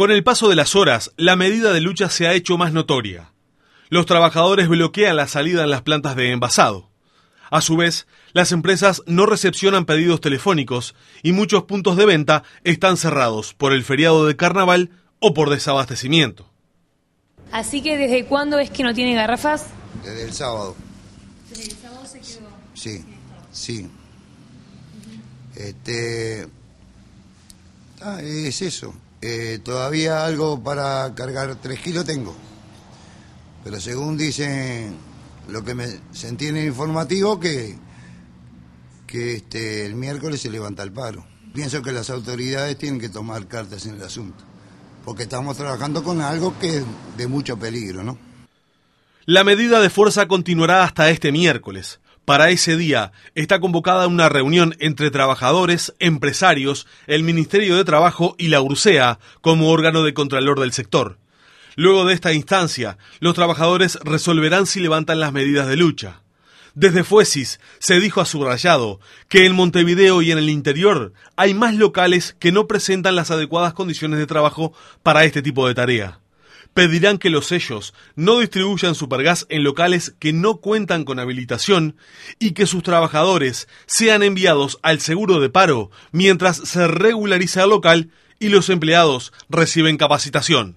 Con el paso de las horas, la medida de lucha se ha hecho más notoria. Los trabajadores bloquean la salida en las plantas de envasado. A su vez, las empresas no recepcionan pedidos telefónicos y muchos puntos de venta están cerrados por el feriado de carnaval o por desabastecimiento. Así que, ¿desde cuándo es que no tiene garrafas? Desde el sábado. ¿Desde el sábado se quedó? Sí, sí. Este. Ah, es eso. Eh, todavía algo para cargar 3 kilos tengo. Pero según dicen lo que me sentí informativo, que, que este, el miércoles se levanta el paro. Pienso que las autoridades tienen que tomar cartas en el asunto, porque estamos trabajando con algo que es de mucho peligro, ¿no? La medida de fuerza continuará hasta este miércoles. Para ese día está convocada una reunión entre trabajadores, empresarios, el Ministerio de Trabajo y la URSEA como órgano de contralor del sector. Luego de esta instancia, los trabajadores resolverán si levantan las medidas de lucha. Desde Fuesis se dijo a subrayado que en Montevideo y en el interior hay más locales que no presentan las adecuadas condiciones de trabajo para este tipo de tarea pedirán que los sellos no distribuyan supergas en locales que no cuentan con habilitación y que sus trabajadores sean enviados al seguro de paro mientras se regulariza el local y los empleados reciben capacitación.